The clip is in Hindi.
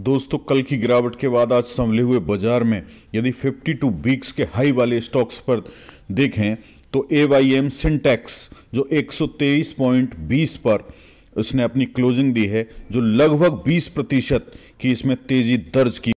दोस्तों कल की गिरावट के बाद आज संभले हुए बाजार में यदि 52 वीक्स के हाई वाले स्टॉक्स पर देखें तो ए वाई एम सिंटेक्स जो बीस पर उसने अपनी क्लोजिंग दी है जो लगभग 20 प्रतिशत की इसमें तेजी दर्ज की